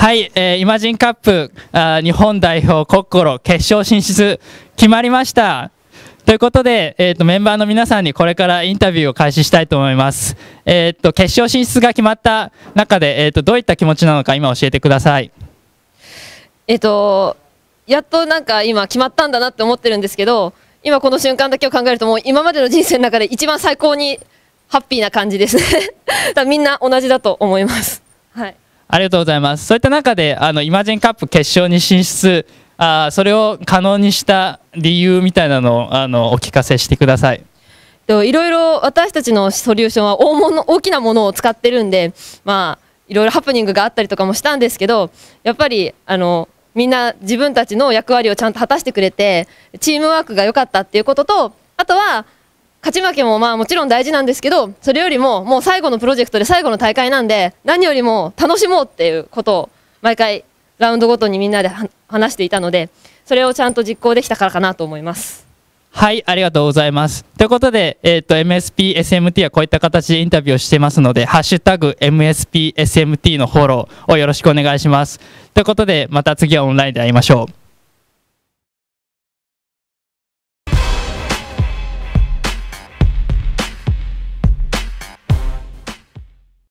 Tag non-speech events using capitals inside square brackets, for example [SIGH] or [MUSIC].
はい、えー、イマジンカップあ日本代表コッコロ決勝進出決まりましたということで、えーと、メンバーの皆さんにこれからインタビューを開始したいと思います、えーと、決勝進出が決まった中で、えーと、とどういった気持ちなのか今教えてくださいえっ、ー、とやっとなんか今決まったんだなって思ってるんですけど今この瞬間だけを考えるともう今までの人生の中で一番最高にハッピーな感じですね [LAUGHS] みんな同じだと思いますはいありがとうございます。そういった中で、あのイマジンカップ決勝に進出、あそれを可能にした理由みたいなのをあのお聞かせしてください。いろいろ私たちのソリューションは大物大きなものを使ってるんで、まあいろいろハプニングがあったりとかもしたんですけど、やっぱりあのみんな自分たちの役割をちゃんと果たしてくれて、チームワークが良かったっていうことと、あとは勝ち負けもまあもちろん大事なんですけど、それよりももう最後のプロジェクトで最後の大会なんで、何よりも楽しもうっていうことを毎回ラウンドごとにみんなで話していたので、それをちゃんと実行できたからかなと思います。はい、ありがとうございます。ということで、えっ、ー、と、MSP、SMT はこういった形でインタビューをしてますので、ハッシュタグ、MSP、SMT のフォローをよろしくお願いします。ということで、また次はオンラインで会いましょう。